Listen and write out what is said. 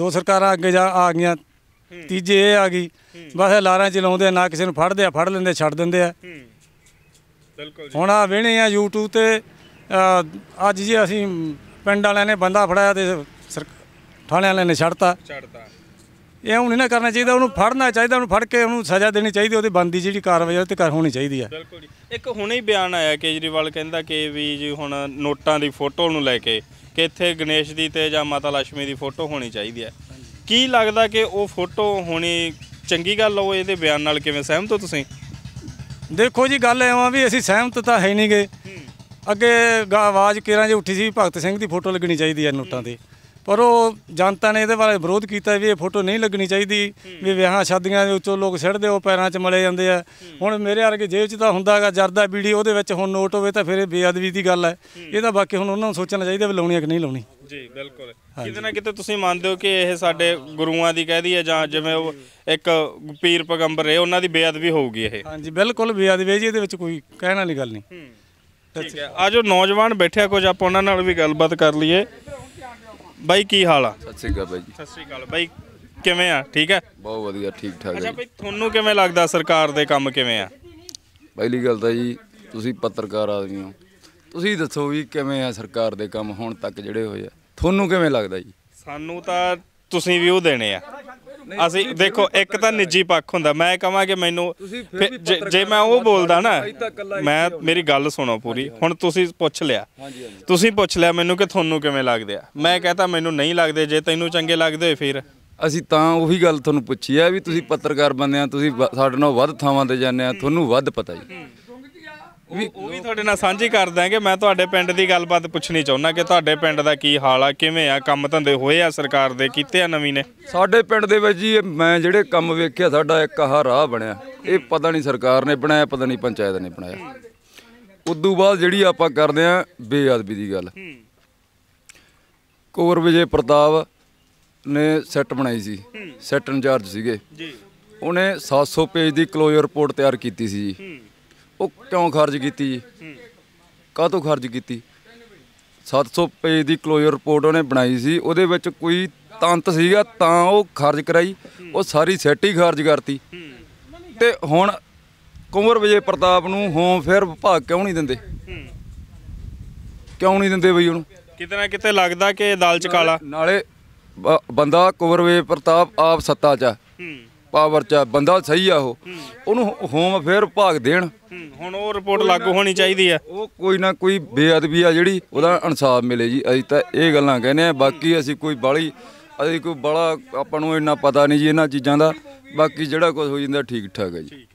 ਦੋ ਸਰਕਾਰਾਂ ਅੱਗੇ ਜਾ ਆ ਗਈਆਂ ਤੀਜੇ ਇਹ ਆ ਗਈ ਬਸ ਲਾਰਾਂ ਚ ਲਾਉਂਦੇ ਨਾ ਕਿਸੇ ਨੂੰ ਫੜਦੇ ਆ ਫੜ ਲੈਂਦੇ ਛੱਡ ਦਿੰਦੇ ਆ ਬਿਲਕੁਲ ਜੀ ਹੁਣ ਆ ਵੇਣੇ ਆ YouTube ਤੇ ਅੱਜ ਜੀ ਅਸੀਂ ਪਿੰਡ ਵਾਲਿਆਂ ਨੇ ਬੰਦਾ ਫੜਾਇਆ ਤੇ ਥਾਣੇ ਵਾਲਿਆਂ ਨੇ ਛੱਡਤਾ ਛੱਡਤਾ ਇਹ ਹੁਣ ਨਹੀਂ ਕਰਨਾ ਚਾਹੀਦਾ ਉਹਨੂੰ ਫੜਨਾ ਚਾਹੀਦਾ ਉਹਨੂੰ ਫੜ ਕੇ ਉਹਨੂੰ ਸਜ਼ਾ ਦੇਣੀ ਚਾਹੀਦੀ ਉਹਦੀ ਬੰਦੀ ਜਿਹੜੀ ਕਾਰਵਾਈ ਉਹ ਤੇ ਕਰ ਹੋਣੀ ਚਾਹੀਦੀ ਹੈ ਬਿਲਕੁਲ ਜੀ ਇੱਕ ਹੁਣੇ ਹੀ ਬਿਆਨ ਆਇਆ ਕੇਜਰੀਵਾਲ ਕਹਿੰਦਾ ਕਿ ਵੀ ਜੀ ਹੁਣ ਨੋਟਾਂ ਦੀ ਫੋਟੋ ਨੂੰ ਲੈ ਕੇ ਕਿ ਇੱਥੇ ਗਣੇਸ਼ ਦੀ ਤੇ ਜਾਂ ਮਾਤਾ ਲక్ష్ਮੀ ਦੀ ਫੋਟੋ ਹੋਣੀ ਚਾਹੀਦੀ ਹੈ ਕੀ ਲੱਗਦਾ ਕਿ ਉਹ ਫੋਟੋ ਹੋਣੀ ਚੰਗੀ ਗੱਲ ਹੋ ਇਹਦੇ ਬਿਆਨ ਨਾਲ ਕਿਵੇਂ ਸਹਿਮਤ ਹੋ ਤੁਸੀਂ ਦੇਖੋ ਜੀ ਗੱਲ ਐਵਾਂ ਵੀ ਅਸੀਂ ਸਹਿਮਤ ਤਾਂ ਹੈ ਨਹੀਂਗੇ ਅੱਗੇ ਆਵਾਜ਼ ਕਿਰਾਂ ਜੇ ਉੱਠੀ ਸੀ ਭਗਤ ਸਿੰਘ ਦੀ ਫੋਟੋ ਲੱਗਣੀ ਚਾਹੀਦੀ ਹੈ ਨੋਟਾਂ ਤੇ ਪਰ ਉਹ ਜਨਤਾ ਨੇ ਇਹਦੇ ਬਾਰੇ ਵਿਰੋਧ ਕੀਤਾ ਵੀ ਇਹ ਫੋਟੋ ਨਹੀਂ ਲੱਗਣੀ ਚਾਹੀਦੀ ਵੀ ਵਿਆਹਾਂ ਸ਼ਾਦੀਆਂ ਦੇ ਉੱਤੋਂ ਲੋਕ ਸਿੱੜਦੇ ਉਹ ਪੈਰਾਂ 'ਚ ਮਲੇ ਜਾਂਦੇ ਆ ਹੁਣ ਮੇਰੇ ਵਰਗੇ ਜੇਬ 'ਚ ਤਾਂ ਹੁੰਦਾਗਾ ਜਰਦਾ ਬੀੜੀ ਉਹਦੇ ਵਿੱਚ ਹੁਣ ਨੋਟ ਹੋਵੇ ਤਾਂ ਫਿਰ ਇਹ ਬੇਅਦਬੀ ਦੀ ਗੱਲ ਹੈ ਇਹ ਤਾਂ ਬਾਕੀ ਹੁਣ ਉਹਨਾਂ ਨੂੰ ਸੋਚਣਾ ਚਾਹੀਦਾ ਵੀ ਲਾਉਣੀ ਕਿ ਨਹੀਂ ਲਾਉਣੀ ਜੀ ਬਿਲਕੁਲ ਕਿਤੇ ਨਾ ਕਿਤੇ ਤੁਸੀਂ ਮੰਨਦੇ ਹੋ ਕਿ ਇਹ ਸਾਡੇ ਗੁਰੂਆਂ ਦੀ ਕਹਿਦੀ ਹੈ ਜਾਂ ਜਿਵੇਂ ਉਹ ਇੱਕ ਪੀਰ ਪਗੰਬਰ ਹੈ ਉਹਨਾਂ ਦੀ ਬੇਅਦਬੀ ਹੋਊਗੀ ਇਹ ਹਾਂਜੀ ਬਿਲਕੁਲ ਬੇਅਦਬੀ ਜੀ ਇਹਦੇ ਵਿੱਚ ਕੋਈ ਕਹਿਣ ਵਾਲੀ ਗੱਲ ਨਹੀਂ ਠੀਕ ਹੈ ਆ ਜੋ ਨੌਜਵਾਨ ਬੈਠਿਆ ਕੁਝ ਆਪਾਂ ਉਹਨਾਂ ਨਾਲ ਵੀ ਗੱਲਬਾਤ ਕਰ ਲਈਏ ਬਾਈ ਕੀ ਹਾਲ ਆ ਸਤਿ ਸ੍ਰੀ ਅਕਾਲ ਬਾਈ ਜੀ ਸਤਿ ਸ੍ਰੀ ਅਕਾਲ ਬਾਈ ਕਿਵੇਂ ਆ ਠੀਕ ਹੈ ਬਹੁਤ ਵਧੀਆ ਠੀਕ ਠਾਕ ਅੱਛਾ ਬਾਈ ਤੁਹਾਨੂੰ ਕਿਵੇਂ ਲੱਗਦਾ ਸਰਕਾਰ ਦੇ ਕੰਮ ਕਿਵੇਂ ਆ ਪਹਿਲੀ ਗੱਲ ਤਾਂ ਜੀ ਤੁਸੀਂ ਪੱਤਰਕਾਰ ਆਦਮੀ ਹੋ ਤੁਸੀਂ ਦੱਸੋ ਵੀ ਕਿਵੇਂ ਆ ਸਰਕਾਰ ਦੇ ਕੰਮ ਹੁਣ ਤੱਕ ਜਿਹੜੇ ਹੋਏ ਆ ਤੁਹਾਨੂੰ ਕਿਵੇਂ ਲੱਗਦਾ ਜੀ ਸਾਨੂੰ ਤਾਂ ਤੁਸੀਂ ਵੀ ਉਹ ਦੇਣੇ ਆ ਅਸੀਂ ਦੇਖੋ ਇੱਕ ਤਾਂ ਨਿੱਜੀ ਪੱਖ ਹੁੰਦਾ ਮੈਂ ਕਹਾਂ ਕਿ ਮੈਨੂੰ ਜੇ ਮੈਂ ਉਹ ਬੋਲਦਾ ਨਾ ਮੈਂ ਮੇਰੀ ਗੱਲ ਸੁਣੋ ਪੂਰੀ ਹੁਣ ਤੁਸੀਂ ਪੁੱਛ ਲਿਆ ਤੁਸੀਂ ਪੁੱਛ ਲਿਆ ਮੈਨੂੰ ਕਿ ਤੁਹਾਨੂੰ ਕਿਵੇਂ ਲੱਗਦੇ ਆ ਮੈਂ ਕਹਤਾ ਮੈਨੂੰ ਨਹੀਂ ਲੱਗਦੇ ਜੇ ਤੈਨੂੰ ਚੰਗੇ ਲੱਗਦੇ ਹੋਏ ਫਿਰ ਅਸੀਂ ਤਾਂ ਉਹੀ ਗੱਲ ਤੁਹਾਨੂੰ ਪੁੱਛੀ ਆ ਵੀ ਤੁਸੀਂ ਪੱਤਰਕਾਰ ਬੰਦੇ ਆ ਤੁਸੀਂ ਸਾਡੇ ਨਾਲੋਂ ਵੱਧ ਥਾਵਾਂ ਤੇ ਜਾਂਦੇ ਆ ਤੁਹਾਨੂੰ ਵੱਧ ਪਤਾ ਜੀ ਉਹ ਵੀ ਤੁਹਾਡੇ ਨਾਲ ਸਾਂਝੀ ਕਰ ਦਾਂਗੇ ਮੈਂ ਤੁਹਾਡੇ ਪਿੰਡ ਦੀ ਗੱਲਬਾਤ ਪੁੱਛਣੀ ਚਾਹੁੰਦਾ ਕਿ ਤੁਹਾਡੇ ਪਿੰਡ ਦਾ ਕੀ ਹਾਲ ਆ ਕਿਵੇਂ ਆ ਕੰਮ ਧੰਦੇ ਹੋਏ ਆ ਸਰਕਾਰ ਦੇ ਕੀਤੇ ਆ ਨਵੀਂ ਨੇ ਸਾਡੇ ਪਿੰਡ ਦੇ ਵਿੱਚ ਜੀ ਮੈਂ ਜਿਹੜੇ ਕੰਮ ਵੇਖਿਆ ਸਾਡਾ ਇੱਕ ਆਹ ਰਾਹ ਬਣਿਆ ਇਹ ਪਤਾ ਨਹੀਂ ਸਰਕਾਰ ਨੇ ਬਣਾਇਆ ਪਤਾ ਨਹੀਂ ਪੰਚਾਇਤ ਨੇ ਬਣਾਇਆ ਉਦੋਂ ਬਾਅਦ ਜਿਹੜੀ ਆਪਾਂ ਕਰਦੇ ਆ ਬੇਅਦਬੀ ਦੀ ਗੱਲ ਕੋਰ ਵਿਜੇ ਪ੍ਰਤਾਪ ਨੇ ਸੈੱਟ ਬਣਾਈ ਸੀ ਸੈੱਟ ਇੰਚਾਰਜ ਸੀਗੇ ਜੀ ਉਹਨੇ 700 ਪੇਜ ਦੀ ਕਲੋਜ਼ਰ ਰਿਪੋਰਟ ਤਿਆਰ ਕੀਤੀ ਸੀ ਜੀ ਉਹ ਕਿਉਂ ਖਰਚ ਕੀਤੀ ਜੀ ਕਾਹਤੋਂ ਖਰਚ ਕੀਤੀ 700 ਪੇਜ ਦੀ ਕਲੋਜ਼ਰ ਰਿਪੋਰਟ ਉਹਨੇ ਬਣਾਈ ਸੀ ਉਹਦੇ ਵਿੱਚ ਕੋਈ ਤੰਤ ਸੀਗਾ ਤਾਂ ਉਹ ਖਰਚ ਕਰਾਈ ਉਹ ਸਾਰੀ ਸੈਟ ਹੀ ਖਰਚ ਕਰਤੀ ਤੇ ਹੁਣ ਕੁੰਵਰ ਵਿਜੇ ਪ੍ਰਤਾਪ ਨੂੰ ਹੋਮ ਫੇਅਰ ਵਿਭਾਗ ਕਿਉਂ ਨਹੀਂ ਦਿੰਦੇ ਕਿਉਂ ਨਹੀਂ ਦਿੰਦੇ ਬਈ ਉਹਨੂੰ ਕਿਤੇ ਨਾ ਕਿਤੇ ਲੱਗਦਾ ਕਿ ਦਲ ਚ ਕਾਲਾ ਨਾਲੇ ਬੰਦਾ ਕੁੰਵਰ ਵਿਜੇ ਪ੍ਰਤਾਪ ਆਪ ਸੱਤਾ 'ਚ ਹੂੰ ਪਾਵਰ ਚ ਬੰਦਾ ਸਹੀ ਆ ਉਹ ਉਹਨੂੰ ਹੋਮ ਅਫੇਅਰ ਭਾਗ ਦੇਣ ਹੁਣ ਉਹ ਰਿਪੋਰਟ ਲਾਗੂ ਹੋਣੀ ਚਾਹੀਦੀ ਆ ਉਹ ਕੋਈ ਨਾ ਕੋਈ ਬੇਅਦਬੀ ਆ ਜਿਹੜੀ ਉਹਦਾ ਇਨਸਾਫ ਮਿਲੇ ਜੀ ਅਸੀਂ ਤਾਂ ਇਹ ਗੱਲਾਂ ਕਹਿੰਦੇ ਆ ਬਾਕੀ ਅਸੀਂ ਕੋਈ ਬਾਲੀ ਅਸੀਂ ਕੋਈ ਬੜਾ ਆਪਾਂ ਨੂੰ ਇੰਨਾ ਪਤਾ ਨਹੀਂ ਜੀ ਇਹਨਾਂ ਚੀਜ਼ਾਂ ਦਾ ਬਾਕੀ ਜਿਹੜਾ ਕੁਝ ਹੋ ਜਾਂਦਾ ਠੀਕ ਠਾਕ ਹੈ ਜੀ